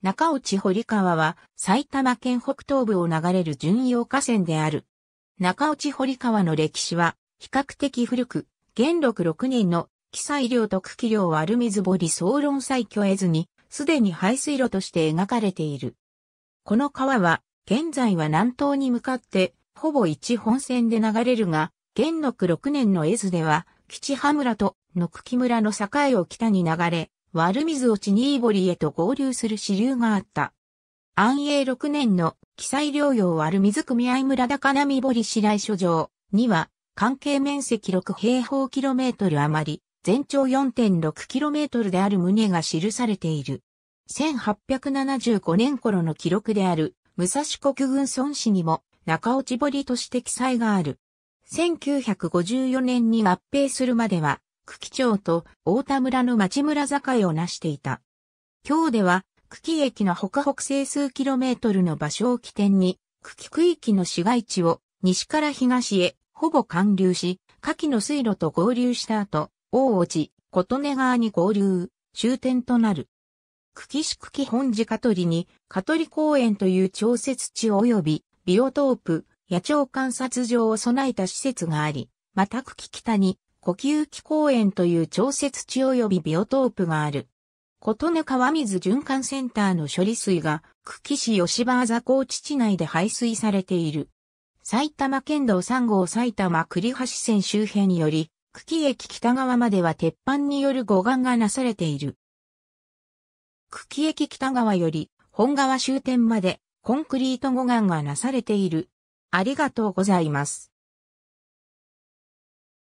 中内堀川は埼玉県北東部を流れる巡洋河川である。中内堀川の歴史は比較的古く、元禄6年の記載量と区記量はアル水堀総論採挙絵図に、すでに排水路として描かれている。この川は、現在は南東に向かって、ほぼ一本線で流れるが、元禄6年の絵図では、吉羽村と野久木村の境を北に流れ、悪水落ち新堀へと合流する支流があった。安永6年の記載療養悪水組合村高波堀白井所上には、関係面積6平方キロメートル余り、全長4.6キロメートルである旨が記されている。1875年頃の記録である、武蔵国軍孫市にも、中落ち堀として記載がある。1954年に合併するまでは、久喜町と大田村の町村境を成していた。今日では、久喜駅のほか北西数キロメートルの場所を起点に、久喜区域の市街地を西から東へほぼ貫流し、下記の水路と合流した後、大落、琴音川に合流、終点となる。久喜市久喜本寺香取に、香取公園という調節地及び、ビオトープ、野鳥観察場を備えた施設があり、また久喜北に、呼吸器公園という調節地及びビオトープがある。琴音川水循環センターの処理水が、久喜市吉原座高地地内で排水されている。埼玉県道3号埼玉栗橋線周辺より、久喜駅北側までは鉄板による護岸がなされている。久喜駅北側より本川終点までコンクリート護岸がなされている。ありがとうございます。